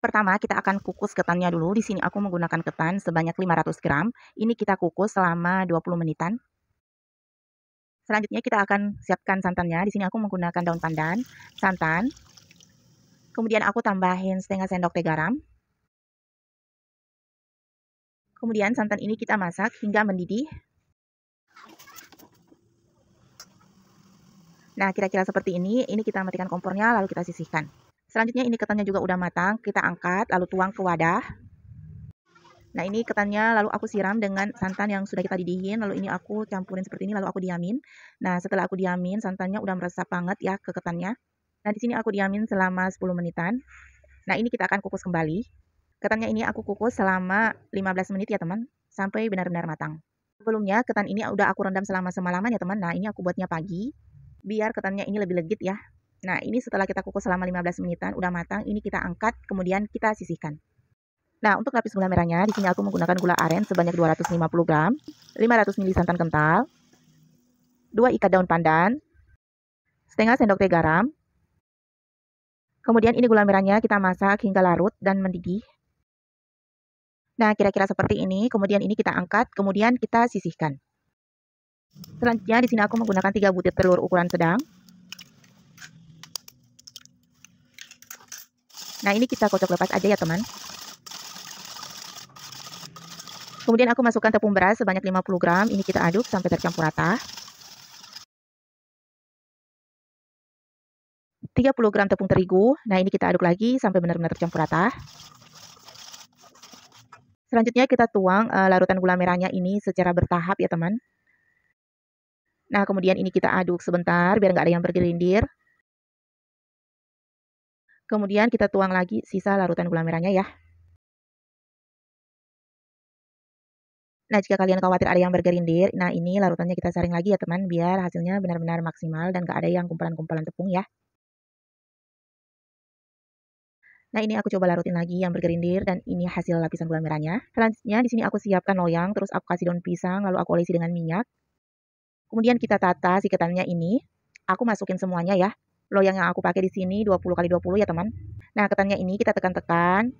Pertama, kita akan kukus ketannya dulu. Di sini aku menggunakan ketan sebanyak 500 gram. Ini kita kukus selama 20 menitan. Selanjutnya kita akan siapkan santannya. Di sini aku menggunakan daun pandan, santan. Kemudian aku tambahin setengah sendok teh garam. Kemudian santan ini kita masak hingga mendidih. Nah, kira-kira seperti ini. Ini kita matikan kompornya lalu kita sisihkan. Selanjutnya ini ketannya juga udah matang, kita angkat lalu tuang ke wadah. Nah ini ketannya lalu aku siram dengan santan yang sudah kita didihin Lalu ini aku campurin seperti ini lalu aku diamin Nah setelah aku diamin santannya udah meresap banget ya ke ketannya Nah di sini aku diamin selama 10 menitan Nah ini kita akan kukus kembali Ketannya ini aku kukus selama 15 menit ya teman Sampai benar-benar matang Sebelumnya ketan ini udah aku rendam selama semalaman ya teman Nah ini aku buatnya pagi Biar ketannya ini lebih legit ya Nah, ini setelah kita kukus selama 15 menitan, udah matang, ini kita angkat, kemudian kita sisihkan. Nah, untuk lapis gula merahnya, di sini aku menggunakan gula aren sebanyak 250 gram, 500 ml santan kental, 2 ikat daun pandan, setengah sendok teh garam. Kemudian ini gula merahnya kita masak hingga larut dan mendidih. Nah, kira-kira seperti ini. Kemudian ini kita angkat, kemudian kita sisihkan. Selanjutnya di sini aku menggunakan 3 butir telur ukuran sedang, Nah, ini kita kocok lepas aja ya, teman. Kemudian aku masukkan tepung beras sebanyak 50 gram. Ini kita aduk sampai tercampur rata. 30 gram tepung terigu. Nah, ini kita aduk lagi sampai benar-benar tercampur rata. Selanjutnya kita tuang uh, larutan gula merahnya ini secara bertahap ya, teman. Nah, kemudian ini kita aduk sebentar biar nggak ada yang bergelindir. Kemudian kita tuang lagi sisa larutan gula merahnya ya. Nah, jika kalian khawatir ada yang bergerindir, nah ini larutannya kita saring lagi ya teman, biar hasilnya benar-benar maksimal dan gak ada yang kumpulan-kumpulan tepung ya. Nah, ini aku coba larutin lagi yang bergerindir dan ini hasil lapisan gula merahnya. Selanjutnya, di sini aku siapkan loyang, terus aku kasih daun pisang, lalu aku olesi dengan minyak. Kemudian kita tata si ketannya ini. Aku masukin semuanya ya loyang yang aku pakai di sini 20 kali 20 ya teman. Nah ketannya ini kita tekan-tekan,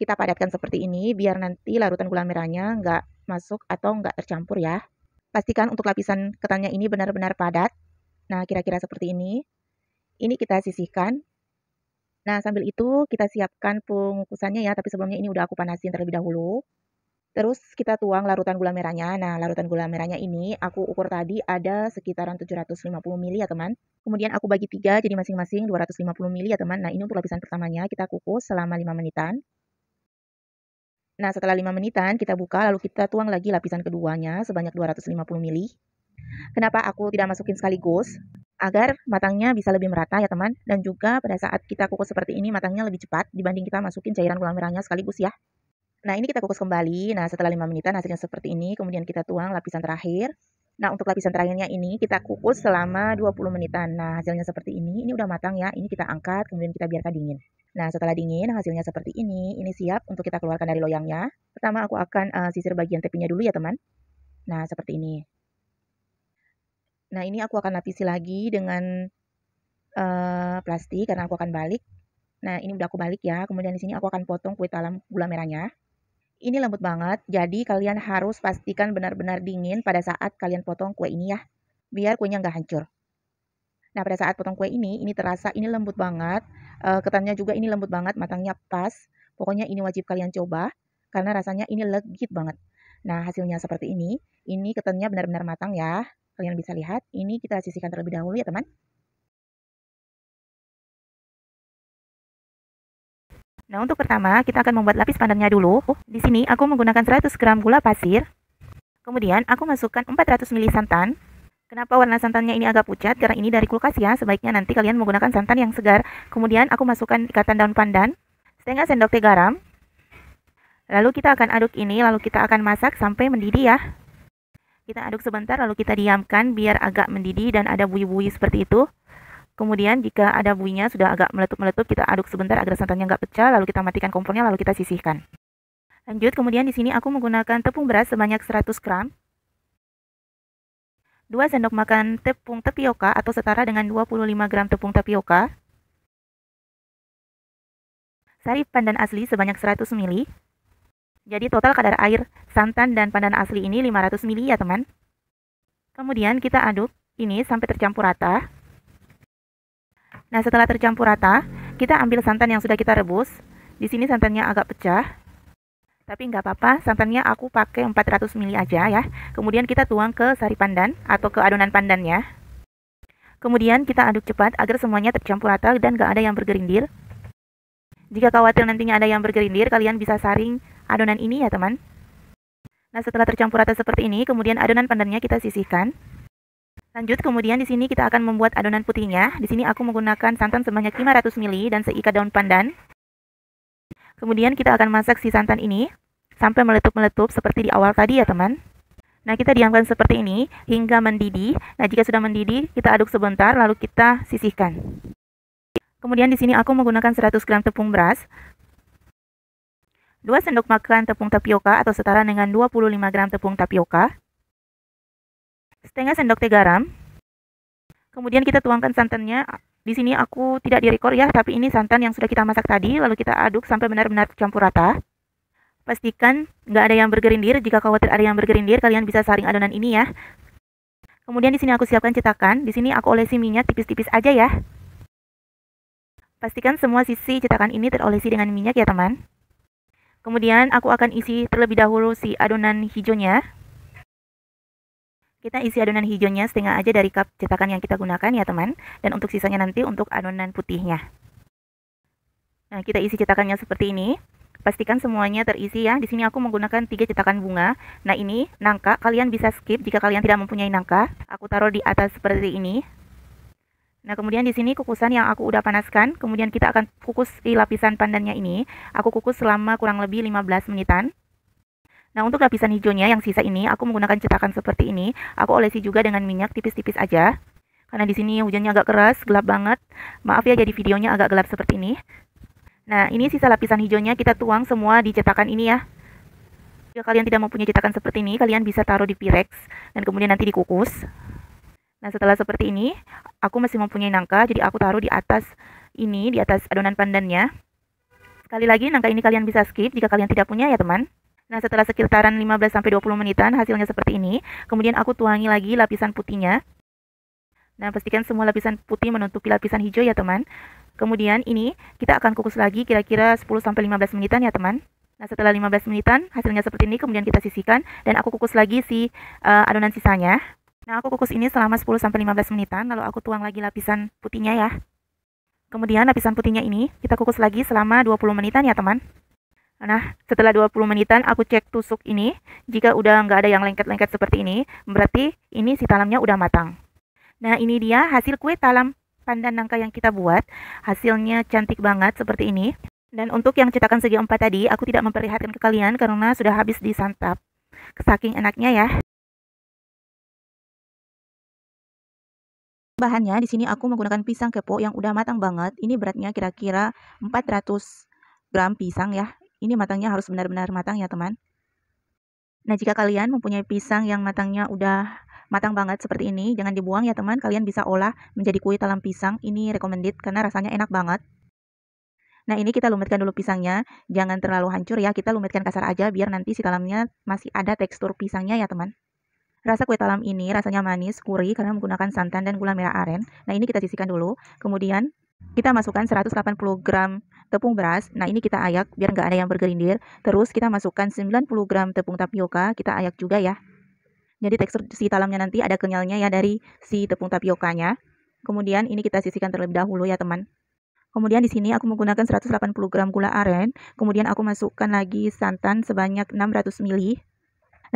kita padatkan seperti ini biar nanti larutan gula merahnya nggak masuk atau nggak tercampur ya. Pastikan untuk lapisan ketannya ini benar-benar padat. Nah kira-kira seperti ini. Ini kita sisihkan. Nah sambil itu kita siapkan pengukusannya ya, tapi sebelumnya ini udah aku panasin terlebih dahulu. Terus kita tuang larutan gula merahnya. Nah, larutan gula merahnya ini aku ukur tadi ada sekitaran 750 ml ya, teman. Kemudian aku bagi tiga jadi masing-masing 250 ml ya, teman. Nah, ini untuk lapisan pertamanya kita kukus selama 5 menitan. Nah, setelah 5 menitan kita buka lalu kita tuang lagi lapisan keduanya sebanyak 250 ml. Kenapa aku tidak masukin sekaligus? Agar matangnya bisa lebih merata ya teman Dan juga pada saat kita kukus seperti ini matangnya lebih cepat dibanding kita masukin cairan gula merahnya sekaligus ya Nah, ini kita kukus kembali. Nah, setelah 5 menitan hasilnya seperti ini. Kemudian kita tuang lapisan terakhir. Nah, untuk lapisan terakhirnya ini kita kukus selama 20 menitan. Nah, hasilnya seperti ini. Ini udah matang ya. Ini kita angkat, kemudian kita biarkan dingin. Nah, setelah dingin hasilnya seperti ini. Ini siap untuk kita keluarkan dari loyangnya. Pertama, aku akan uh, sisir bagian tepinya dulu ya, teman. Nah, seperti ini. Nah, ini aku akan lapisi lagi dengan uh, plastik karena aku akan balik. Nah, ini udah aku balik ya. Kemudian di sini aku akan potong kue talam gula merahnya. Ini lembut banget, jadi kalian harus pastikan benar-benar dingin pada saat kalian potong kue ini ya, biar kuenya nggak hancur. Nah, pada saat potong kue ini, ini terasa ini lembut banget, e, ketannya juga ini lembut banget, matangnya pas. Pokoknya ini wajib kalian coba, karena rasanya ini legit banget. Nah, hasilnya seperti ini. Ini ketannya benar-benar matang ya. Kalian bisa lihat, ini kita sisihkan terlebih dahulu ya teman. Nah, untuk pertama, kita akan membuat lapis pandannya dulu. Di sini aku menggunakan 100 gram gula pasir. Kemudian aku masukkan 400 ml santan. Kenapa warna santannya ini agak pucat? Karena ini dari kulkas ya. Sebaiknya nanti kalian menggunakan santan yang segar. Kemudian aku masukkan ikatan daun pandan, setengah sendok teh garam. Lalu kita akan aduk ini, lalu kita akan masak sampai mendidih ya. Kita aduk sebentar, lalu kita diamkan biar agak mendidih dan ada buih-buih seperti itu. Kemudian jika ada buihnya sudah agak meletup-meletup, kita aduk sebentar agar santannya nggak pecah, lalu kita matikan kompornya, lalu kita sisihkan. Lanjut, kemudian di sini aku menggunakan tepung beras sebanyak 100 gram, 2 sendok makan tepung tapioka atau setara dengan 25 gram tepung tapioka, sari pandan asli sebanyak 100 ml. Jadi total kadar air, santan, dan pandan asli ini 500 ml ya teman. Kemudian kita aduk ini sampai tercampur rata. Nah, setelah tercampur rata, kita ambil santan yang sudah kita rebus. Di sini santannya agak pecah. Tapi nggak apa-apa, santannya aku pakai 400 ml aja ya. Kemudian kita tuang ke sari pandan atau ke adonan pandannya. Kemudian kita aduk cepat agar semuanya tercampur rata dan nggak ada yang bergerindir. Jika khawatir nantinya ada yang bergerindir, kalian bisa saring adonan ini ya teman. Nah setelah tercampur rata seperti ini, kemudian adonan pandannya kita sisihkan. Lanjut, kemudian di sini kita akan membuat adonan putihnya. Di sini aku menggunakan santan sebanyak 500 ml dan seikat daun pandan. Kemudian kita akan masak si santan ini sampai meletup-meletup seperti di awal tadi ya teman. Nah, kita diamkan seperti ini hingga mendidih. Nah, jika sudah mendidih, kita aduk sebentar lalu kita sisihkan. Kemudian di sini aku menggunakan 100 gram tepung beras, 2 sendok makan tepung tapioka atau setara dengan 25 gram tepung tapioka, setengah sendok teh garam. Kemudian kita tuangkan santannya. Di sini aku tidak direkor ya, tapi ini santan yang sudah kita masak tadi, lalu kita aduk sampai benar-benar tercampur rata. Pastikan nggak ada yang bergerindir. Jika khawatir ada yang bergerindir, kalian bisa saring adonan ini ya. Kemudian di sini aku siapkan cetakan. Di sini aku olesi minyak tipis-tipis aja ya. Pastikan semua sisi cetakan ini terolesi dengan minyak ya teman. Kemudian aku akan isi terlebih dahulu si adonan hijaunya. Kita isi adonan hijaunya setengah aja dari cup cetakan yang kita gunakan ya teman. Dan untuk sisanya nanti untuk adonan putihnya. Nah, kita isi cetakannya seperti ini. Pastikan semuanya terisi ya. Di sini aku menggunakan tiga cetakan bunga. Nah, ini nangka. Kalian bisa skip jika kalian tidak mempunyai nangka. Aku taruh di atas seperti ini. Nah, kemudian di sini kukusan yang aku udah panaskan, kemudian kita akan kukus di lapisan pandannya ini. Aku kukus selama kurang lebih 15 menitan. Nah, untuk lapisan hijaunya yang sisa ini, aku menggunakan cetakan seperti ini. Aku olesi juga dengan minyak tipis-tipis aja. Karena di sini hujannya agak keras, gelap banget. Maaf ya jadi videonya agak gelap seperti ini. Nah, ini sisa lapisan hijaunya kita tuang semua di cetakan ini ya. Jika kalian tidak mempunyai cetakan seperti ini, kalian bisa taruh di pirex dan kemudian nanti dikukus. Nah, setelah seperti ini, aku masih mempunyai nangka, jadi aku taruh di atas ini, di atas adonan pandannya. Sekali lagi, nangka ini kalian bisa skip jika kalian tidak punya ya, teman. Nah, setelah sekitaran 15 sampai 20 menitan hasilnya seperti ini. Kemudian aku tuangi lagi lapisan putihnya. Nah, pastikan semua lapisan putih menutupi lapisan hijau ya, teman. Kemudian ini kita akan kukus lagi kira-kira 10 sampai 15 menitan ya, teman. Nah, setelah 15 menitan hasilnya seperti ini, kemudian kita sisihkan dan aku kukus lagi si uh, adonan sisanya. Nah, aku kukus ini selama 10 sampai 15 menitan, lalu aku tuang lagi lapisan putihnya ya. Kemudian lapisan putihnya ini kita kukus lagi selama 20 menitan ya, teman. Nah, setelah 20 menitan aku cek tusuk ini, jika udah nggak ada yang lengket-lengket seperti ini, berarti ini si talamnya udah matang. Nah, ini dia hasil kue talam pandan nangka yang kita buat. Hasilnya cantik banget seperti ini. Dan untuk yang cetakan segi empat tadi, aku tidak memperlihatkan ke kalian karena sudah habis disantap. Saking enaknya ya. Bahannya di sini aku menggunakan pisang kepo yang udah matang banget. Ini beratnya kira-kira 400 gram pisang ya. Ini matangnya harus benar-benar matang ya teman. Nah, jika kalian mempunyai pisang yang matangnya udah matang banget seperti ini, jangan dibuang ya teman. Kalian bisa olah menjadi kue talam pisang. Ini recommended karena rasanya enak banget. Nah, ini kita lumetkan dulu pisangnya. Jangan terlalu hancur ya. Kita lumetkan kasar aja biar nanti si talamnya masih ada tekstur pisangnya ya teman. Rasa kue talam ini rasanya manis, gurih karena menggunakan santan dan gula merah aren. Nah, ini kita sisihkan dulu. Kemudian kita masukkan 180 gram tepung beras. Nah, ini kita ayak biar nggak ada yang bergerindir. Terus kita masukkan 90 gram tepung tapioka, kita ayak juga ya. Jadi tekstur si talamnya nanti ada kenyalnya ya dari si tepung tapiokanya. Kemudian ini kita sisihkan terlebih dahulu ya teman. Kemudian di sini aku menggunakan 180 gram gula aren. Kemudian aku masukkan lagi santan sebanyak 600 ml.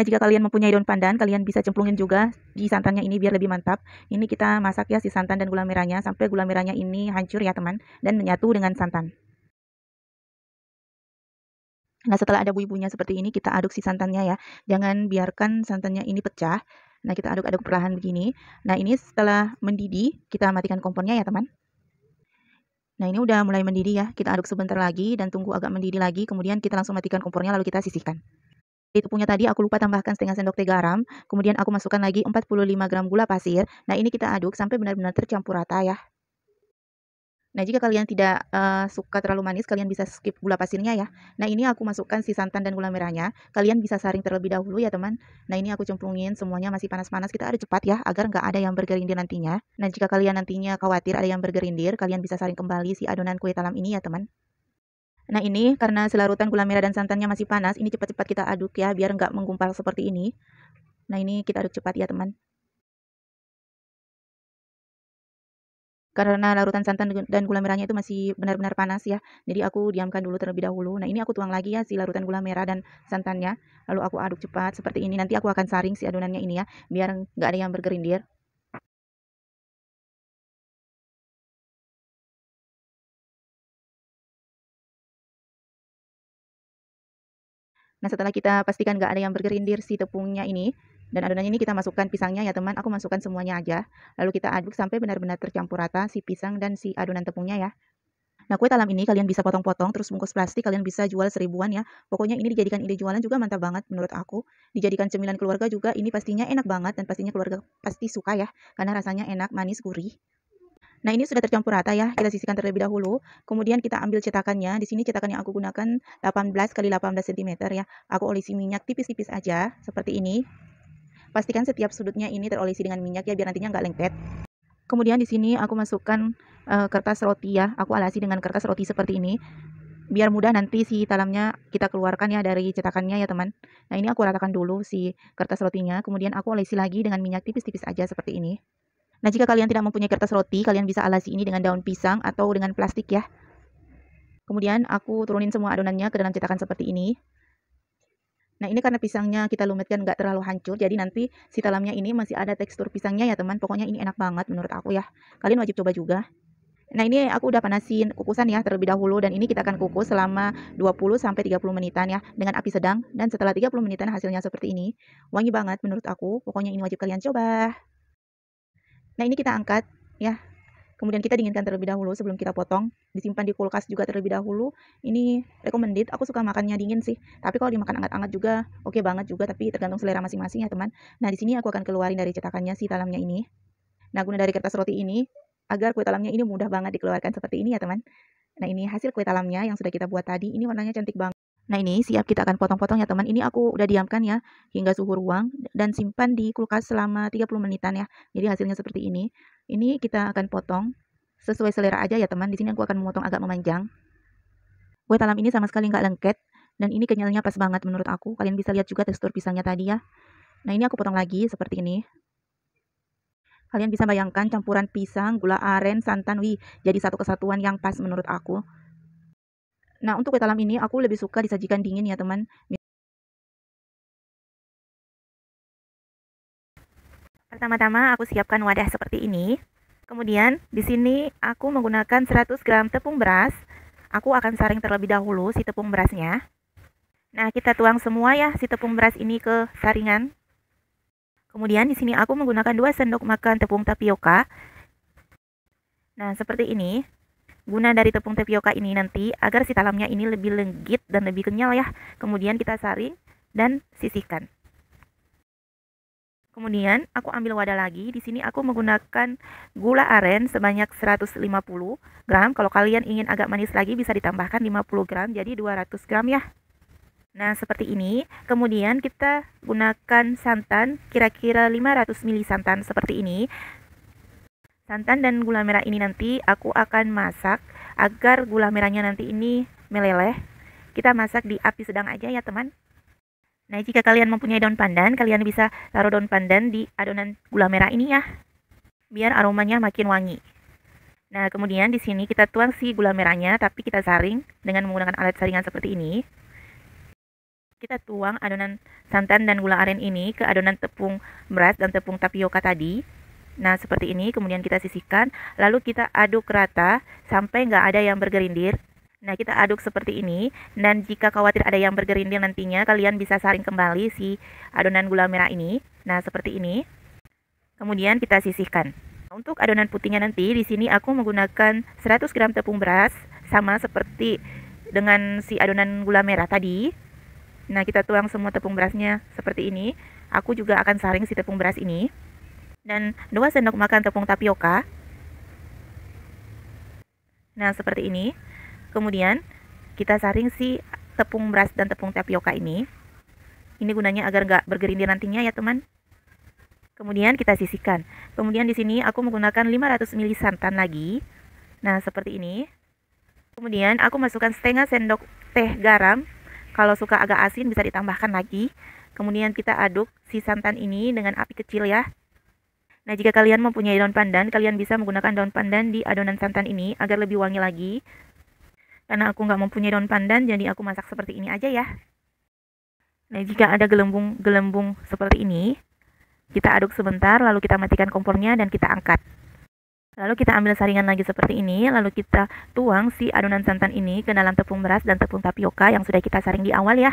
Nah, jika kalian mempunyai daun pandan, kalian bisa cemplungin juga di santannya ini biar lebih mantap. Ini kita masak ya si santan dan gula merahnya sampai gula merahnya ini hancur ya teman dan menyatu dengan santan. Nah, setelah ada buih-buihnya seperti ini, kita aduk si santannya ya. Jangan biarkan santannya ini pecah. Nah, kita aduk-aduk perlahan begini. Nah, ini setelah mendidih, kita matikan kompornya ya, teman. Nah, ini udah mulai mendidih ya. Kita aduk sebentar lagi dan tunggu agak mendidih lagi. Kemudian kita langsung matikan kompornya lalu kita sisihkan itu punya tadi aku lupa tambahkan setengah sendok teh garam, kemudian aku masukkan lagi 45 gram gula pasir. Nah, ini kita aduk sampai benar-benar tercampur rata ya. Nah, jika kalian tidak uh, suka terlalu manis, kalian bisa skip gula pasirnya ya. Nah, ini aku masukkan si santan dan gula merahnya. Kalian bisa saring terlebih dahulu ya, teman. Nah, ini aku cemplungin semuanya masih panas-panas. Kita ada cepat ya, agar nggak ada yang bergerindir nantinya. Nah, jika kalian nantinya khawatir ada yang bergerindir, kalian bisa saring kembali si adonan kue talam ini ya, teman. Nah ini karena selarutan gula merah dan santannya masih panas, ini cepat-cepat kita aduk ya, biar nggak menggumpal seperti ini. Nah ini kita aduk cepat ya teman. Karena larutan santan dan gula merahnya itu masih benar-benar panas ya, jadi aku diamkan dulu terlebih dahulu. Nah ini aku tuang lagi ya si larutan gula merah dan santannya, lalu aku aduk cepat seperti ini. Nanti aku akan saring si adonannya ini ya, biar nggak ada yang bergerindir. Nah setelah kita pastikan nggak ada yang bergerindir si tepungnya ini dan adonannya ini kita masukkan pisangnya ya teman, aku masukkan semuanya aja. Lalu kita aduk sampai benar-benar tercampur rata si pisang dan si adonan tepungnya ya. Nah, kue talam ini kalian bisa potong-potong, terus bungkus plastik, kalian bisa jual seribuan ya. Pokoknya ini dijadikan ide jualan juga mantap banget menurut aku. Dijadikan cemilan keluarga juga, ini pastinya enak banget dan pastinya keluarga pasti suka ya. Karena rasanya enak, manis, gurih. Nah, ini sudah tercampur rata ya. Kita sisihkan terlebih dahulu. Kemudian kita ambil cetakannya. Di sini cetakan yang aku gunakan 18 x 18 cm ya. Aku olesi minyak tipis-tipis aja seperti ini. Pastikan setiap sudutnya ini terolesi dengan minyak ya biar nantinya nggak lengket. Kemudian di sini aku masukkan uh, kertas roti ya. Aku alasi dengan kertas roti seperti ini. Biar mudah nanti si talamnya kita keluarkan ya dari cetakannya ya teman. Nah, ini aku ratakan dulu si kertas rotinya. Kemudian aku olesi lagi dengan minyak tipis-tipis aja seperti ini. Nah, jika kalian tidak mempunyai kertas roti, kalian bisa alasi ini dengan daun pisang atau dengan plastik ya. Kemudian aku turunin semua adonannya ke dalam cetakan seperti ini. Nah, ini karena pisangnya kita lumetkan nggak terlalu hancur, jadi nanti si talamnya ini masih ada tekstur pisangnya ya teman. Pokoknya ini enak banget menurut aku ya. Kalian wajib coba juga. Nah ini aku udah panasin kukusan ya terlebih dahulu dan ini kita akan kukus selama 20 30 menitan ya dengan api sedang dan setelah 30 menitan hasilnya seperti ini. Wangi banget menurut aku, pokoknya ini wajib kalian coba. Nah, ini kita angkat ya. Kemudian kita dinginkan terlebih dahulu sebelum kita potong, disimpan di kulkas juga terlebih dahulu. Ini recommended, aku suka makannya dingin sih. Tapi kalau dimakan hangat-hangat juga oke okay banget juga, tapi tergantung selera masing-masing ya, teman. Nah, di sini aku akan keluarin dari cetakannya si talamnya ini. Nah, guna dari kertas roti ini agar kue talamnya ini mudah banget dikeluarkan seperti ini ya, teman. Nah, ini hasil kue talamnya yang sudah kita buat tadi. Ini warnanya cantik banget. Nah ini siap kita akan potong-potong ya teman. Ini aku udah diamkan ya hingga suhu ruang dan simpan di kulkas selama 30 menitan ya. Jadi hasilnya seperti ini. Ini kita akan potong sesuai selera aja ya teman. Di sini aku akan memotong agak memanjang. Kue talam ini sama sekali nggak lengket dan ini kenyalnya pas banget menurut aku. Kalian bisa lihat juga tekstur pisangnya tadi ya. Nah ini aku potong lagi seperti ini. Kalian bisa bayangkan campuran pisang, gula aren, santan, wih jadi satu kesatuan yang pas menurut aku. Nah, untuk kue talam ini aku lebih suka disajikan dingin ya, teman. Pertama-tama aku siapkan wadah seperti ini. Kemudian di sini aku menggunakan 100 gram tepung beras. Aku akan saring terlebih dahulu si tepung berasnya. Nah, kita tuang semua ya si tepung beras ini ke saringan. Kemudian di sini aku menggunakan 2 sendok makan tepung tapioka. Nah, seperti ini. Guna dari tepung tapioka ini nanti agar si talamnya ini lebih legit dan lebih kenyal ya. Kemudian kita saring dan sisihkan. Kemudian aku ambil wadah lagi. Di sini aku menggunakan gula aren sebanyak 150 gram. Kalau kalian ingin agak manis lagi bisa ditambahkan 50 gram jadi 200 gram ya. Nah, seperti ini. Kemudian kita gunakan santan kira-kira 500 ml santan seperti ini. Santan dan gula merah ini nanti aku akan masak agar gula merahnya nanti ini meleleh. Kita masak di api sedang aja ya teman. Nah, jika kalian mempunyai daun pandan, kalian bisa taruh daun pandan di adonan gula merah ini ya. Biar aromanya makin wangi. Nah, kemudian di sini kita tuang si gula merahnya, tapi kita saring dengan menggunakan alat saringan seperti ini. Kita tuang adonan santan dan gula aren ini ke adonan tepung beras dan tepung tapioka tadi. Nah, seperti ini kemudian kita sisihkan, lalu kita aduk rata sampai nggak ada yang bergerindir. Nah, kita aduk seperti ini dan jika khawatir ada yang bergerindir nantinya kalian bisa saring kembali si adonan gula merah ini. Nah, seperti ini. Kemudian kita sisihkan. Nah, untuk adonan putihnya nanti di sini aku menggunakan 100 gram tepung beras sama seperti dengan si adonan gula merah tadi. Nah, kita tuang semua tepung berasnya seperti ini. Aku juga akan saring si tepung beras ini dan 2 sendok makan tepung tapioka. Nah, seperti ini. Kemudian kita saring si tepung beras dan tepung tapioka ini. Ini gunanya agar nggak bergerindir nantinya ya, teman. Kemudian kita sisihkan. Kemudian di sini aku menggunakan 500 ml santan lagi. Nah, seperti ini. Kemudian aku masukkan setengah sendok teh garam. Kalau suka agak asin bisa ditambahkan lagi. Kemudian kita aduk si santan ini dengan api kecil ya. Nah, jika kalian mempunyai daun pandan, kalian bisa menggunakan daun pandan di adonan santan ini agar lebih wangi lagi. Karena aku nggak mempunyai daun pandan, jadi aku masak seperti ini aja ya. Nah, jika ada gelembung-gelembung seperti ini, kita aduk sebentar, lalu kita matikan kompornya dan kita angkat. Lalu kita ambil saringan lagi seperti ini, lalu kita tuang si adonan santan ini ke dalam tepung beras dan tepung tapioka yang sudah kita saring di awal ya.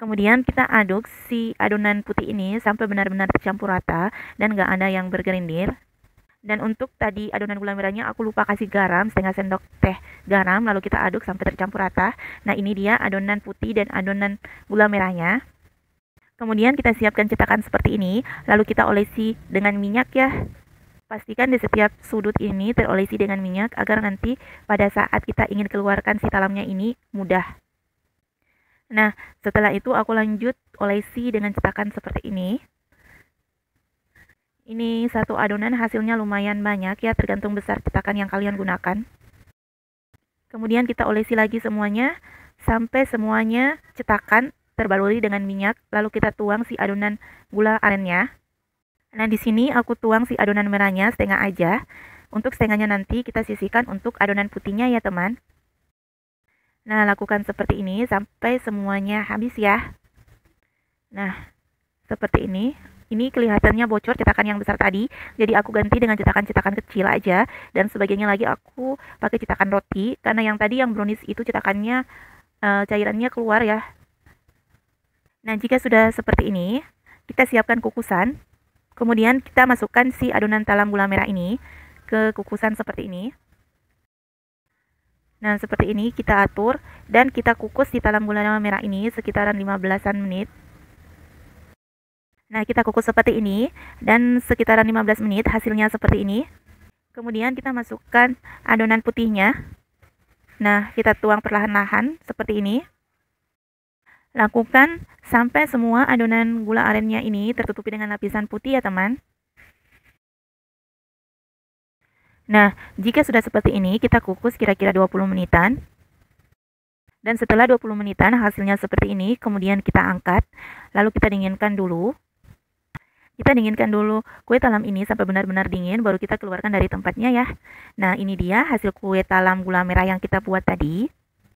Kemudian kita aduk si adonan putih ini sampai benar-benar tercampur rata dan gak ada yang bergerindir. Dan untuk tadi adonan gula merahnya aku lupa kasih garam, setengah sendok teh garam, lalu kita aduk sampai tercampur rata. Nah ini dia adonan putih dan adonan gula merahnya. Kemudian kita siapkan cetakan seperti ini, lalu kita olesi dengan minyak ya. Pastikan di setiap sudut ini terolesi dengan minyak agar nanti pada saat kita ingin keluarkan si talamnya ini mudah. Nah, setelah itu aku lanjut olesi dengan cetakan seperti ini. Ini satu adonan hasilnya lumayan banyak ya, tergantung besar cetakan yang kalian gunakan. Kemudian kita olesi lagi semuanya sampai semuanya cetakan terbaluri dengan minyak, lalu kita tuang si adonan gula arennya. Nah, di sini aku tuang si adonan merahnya setengah aja. Untuk setengahnya nanti kita sisihkan untuk adonan putihnya ya, teman. Nah, lakukan seperti ini sampai semuanya habis ya. Nah, seperti ini. Ini kelihatannya bocor cetakan yang besar tadi, jadi aku ganti dengan cetakan-cetakan kecil aja. Dan sebagainya lagi aku pakai cetakan roti, karena yang tadi yang brownies itu cetakannya, e, cairannya keluar ya. Nah, jika sudah seperti ini, kita siapkan kukusan. Kemudian kita masukkan si adonan talam gula merah ini ke kukusan seperti ini. Nah, seperti ini kita atur dan kita kukus di talam gula merah ini sekitaran 15 menit. Nah, kita kukus seperti ini dan sekitaran 15 menit hasilnya seperti ini. Kemudian kita masukkan adonan putihnya. Nah, kita tuang perlahan-lahan seperti ini. Lakukan sampai semua adonan gula arennya ini tertutupi dengan lapisan putih ya, teman. Nah, jika sudah seperti ini, kita kukus kira-kira 20 menitan. Dan setelah 20 menitan hasilnya seperti ini, kemudian kita angkat, lalu kita dinginkan dulu. Kita dinginkan dulu kue talam ini sampai benar-benar dingin, baru kita keluarkan dari tempatnya ya. Nah, ini dia hasil kue talam gula merah yang kita buat tadi.